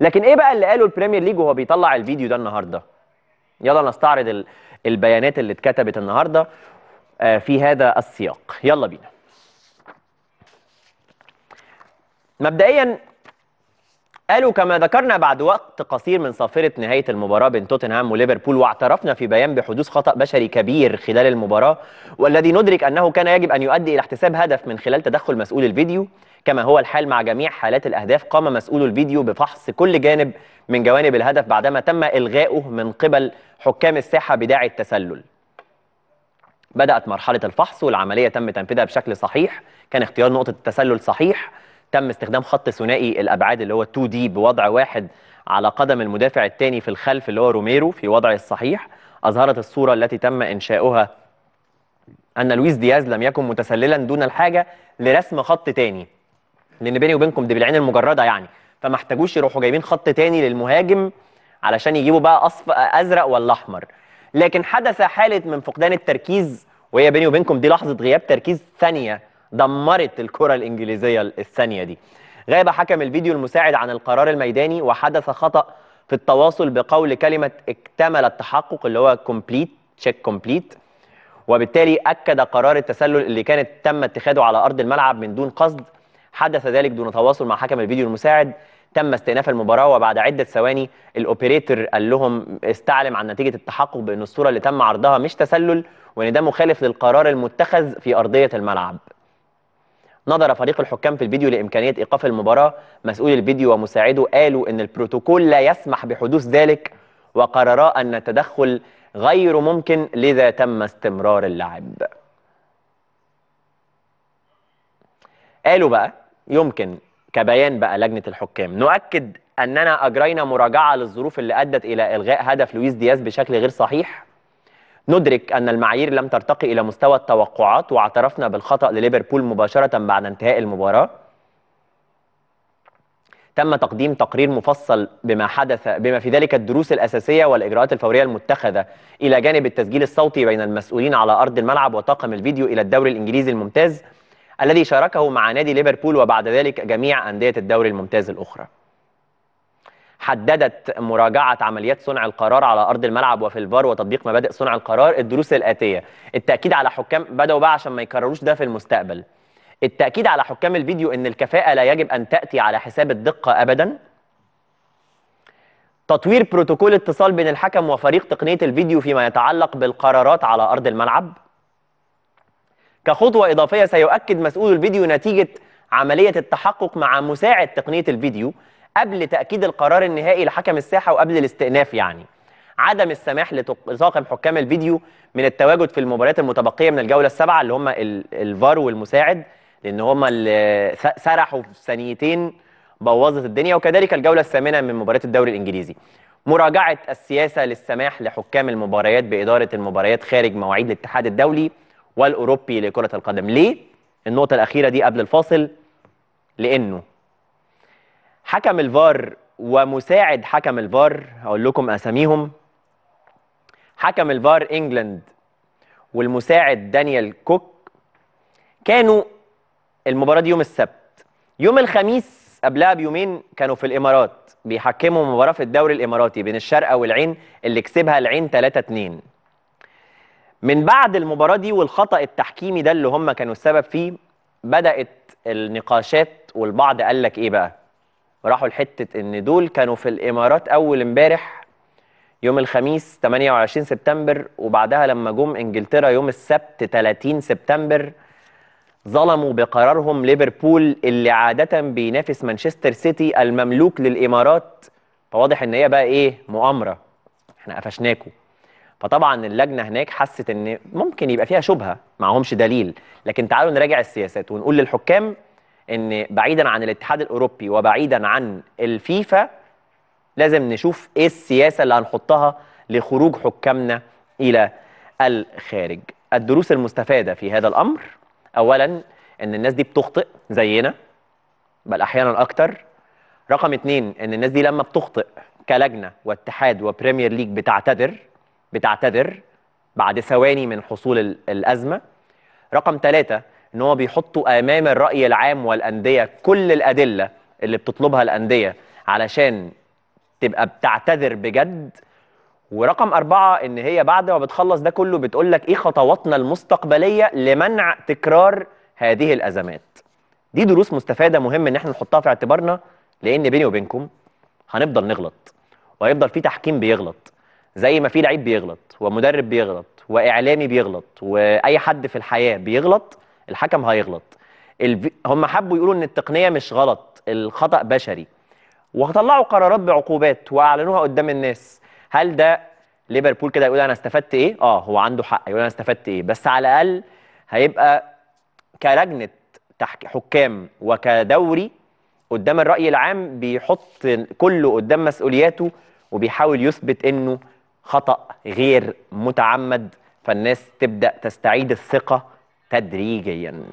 لكن ايه بقى اللي قاله البريمير ليج وهو بيطلع الفيديو ده النهارده يلا نستعرض البيانات اللي اتكتبت النهارده آه، في هذا السياق يلا بينا مبدئيا قالوا كما ذكرنا بعد وقت قصير من صافرة نهاية المباراة بين توتنهام وليفربول واعترفنا في بيان بحدوث خطأ بشري كبير خلال المباراة والذي ندرك أنه كان يجب أن يؤدي إلى احتساب هدف من خلال تدخل مسؤول الفيديو كما هو الحال مع جميع حالات الأهداف قام مسؤول الفيديو بفحص كل جانب من جوانب الهدف بعدما تم إلغاؤه من قبل حكام الساحة بداعي التسلل بدأت مرحلة الفحص والعملية تم تنفيذها بشكل صحيح كان اختيار نقطة التسلل صحيح تم استخدام خط ثنائي الابعاد اللي هو 2 دي بوضع واحد على قدم المدافع الثاني في الخلف اللي هو روميرو في وضعه الصحيح اظهرت الصوره التي تم انشاؤها ان لويس دياز لم يكن متسللا دون الحاجه لرسم خط ثاني لان بيني وبينكم دي بالعين المجرده يعني فما احتاجوش يروحوا جايبين خط ثاني للمهاجم علشان يجيبوا بقى اصف ازرق ولا احمر لكن حدث حاله من فقدان التركيز وهي بيني وبينكم دي لحظه غياب تركيز ثانيه دمرت الكرة الإنجليزية الثانية دي غاب حكم الفيديو المساعد عن القرار الميداني وحدث خطأ في التواصل بقول كلمة اكتمل التحقق اللي هو كومبليت تشيك كومبليت وبالتالي أكد قرار التسلل اللي كانت تم اتخاذه على أرض الملعب من دون قصد حدث ذلك دون تواصل مع حكم الفيديو المساعد تم استئناف المباراة وبعد عدة ثواني الأوبريتور قال لهم استعلم عن نتيجة التحقق بأن الصورة اللي تم عرضها مش تسلل وأن ده مخالف للقرار المتخذ في أرضية الملعب نظر فريق الحكام في الفيديو لإمكانية إيقاف المباراة مسؤول الفيديو ومساعده قالوا أن البروتوكول لا يسمح بحدوث ذلك وقررا أن التدخل غير ممكن لذا تم استمرار اللعب قالوا بقى يمكن كبيان بقى لجنة الحكام نؤكد أننا أجرينا مراجعة للظروف اللي أدت إلى إلغاء هدف لويس دياز بشكل غير صحيح ندرك أن المعايير لم ترتقي إلى مستوى التوقعات واعترفنا بالخطأ لليفربول مباشرة بعد انتهاء المباراة تم تقديم تقرير مفصل بما حدث بما في ذلك الدروس الأساسية والإجراءات الفورية المتخذة إلى جانب التسجيل الصوتي بين المسؤولين على أرض الملعب وطاقم الفيديو إلى الدوري الإنجليزي الممتاز الذي شاركه مع نادي ليفربول وبعد ذلك جميع أندية الدوري الممتاز الأخرى حددت مراجعة عمليات صنع القرار على أرض الملعب وفي الفار وتطبيق مبادئ صنع القرار الدروس الآتية التأكيد على حكام بدأوا بقى عشان ما يكرروش ده في المستقبل التأكيد على حكام الفيديو أن الكفاءة لا يجب أن تأتي على حساب الدقة أبدا تطوير بروتوكول اتصال بين الحكم وفريق تقنية الفيديو فيما يتعلق بالقرارات على أرض الملعب كخطوة إضافية سيؤكد مسؤول الفيديو نتيجة عملية التحقق مع مساعد تقنية الفيديو قبل تاكيد القرار النهائي لحكم الساحه وقبل الاستئناف يعني عدم السماح لطاقم حكام الفيديو من التواجد في المباريات المتبقيه من الجوله السابعه اللي هم الفار والمساعد لان هم اللي سرحوا في ثانيتين بوظت الدنيا وكذلك الجوله الثامنه من مباريات الدوري الانجليزي مراجعه السياسه للسماح لحكام المباريات باداره المباريات خارج مواعيد الاتحاد الدولي والاوروبي لكره القدم ليه النقطه الاخيره دي قبل الفاصل لانه حكم الفار ومساعد حكم الفار هقول لكم اساميهم حكم الفار انجلاند والمساعد دانيال كوك كانوا المباراه دي يوم السبت يوم الخميس قبلها بيومين كانوا في الامارات بيحكموا مباراه في الدوري الاماراتي بين الشارقه والعين اللي كسبها العين 3 2 من بعد المباراه دي والخطا التحكيمي ده اللي هم كانوا السبب فيه بدات النقاشات والبعض قال لك ايه بقى راحوا لحته ان دول كانوا في الامارات اول امبارح يوم الخميس 28 سبتمبر وبعدها لما جم انجلترا يوم السبت 30 سبتمبر ظلموا بقرارهم ليفربول اللي عاده بينافس مانشستر سيتي المملوك للامارات فواضح ان هي بقى ايه مؤامره احنا قفشناكوا فطبعا اللجنه هناك حست ان ممكن يبقى فيها شبهه معهمش دليل لكن تعالوا نراجع السياسات ونقول للحكام ان بعيدا عن الاتحاد الاوروبي وبعيدا عن الفيفا لازم نشوف ايه السياسه اللي هنحطها لخروج حكامنا الى الخارج الدروس المستفاده في هذا الامر اولا ان الناس دي بتخطئ زينا بل احيانا اكتر رقم اتنين ان الناس دي لما بتخطئ كلجنه واتحاد وبريمير ليج بتعتذر بتعتذر بعد ثواني من حصول الازمه رقم ثلاثة ان هو بيحطوا امام الراي العام والانديه كل الادله اللي بتطلبها الانديه علشان تبقى بتعتذر بجد ورقم أربعة إن هي بعد ما بتخلص ده كله بتقول لك إيه خطواتنا المستقبلية لمنع تكرار هذه الأزمات دي دروس مستفادة مهم إن احنا نحطها في اعتبارنا لأن بيني وبينكم هنفضل نغلط وهيفضل في تحكيم بيغلط زي ما في لعيب بيغلط ومدرب بيغلط وإعلامي بيغلط وأي حد في الحياة بيغلط الحكم هيغلط هم حبوا يقولوا ان التقنيه مش غلط الخطا بشري وطلعوا قرارات بعقوبات واعلنوها قدام الناس هل ده ليفربول كده يقول انا استفدت ايه اه هو عنده حق يقول انا استفدت ايه بس على الاقل هيبقى كلجنه تحكي حكام وكدوري قدام الراي العام بيحط كله قدام مسؤولياته وبيحاول يثبت انه خطا غير متعمد فالناس تبدا تستعيد الثقه تدريجيا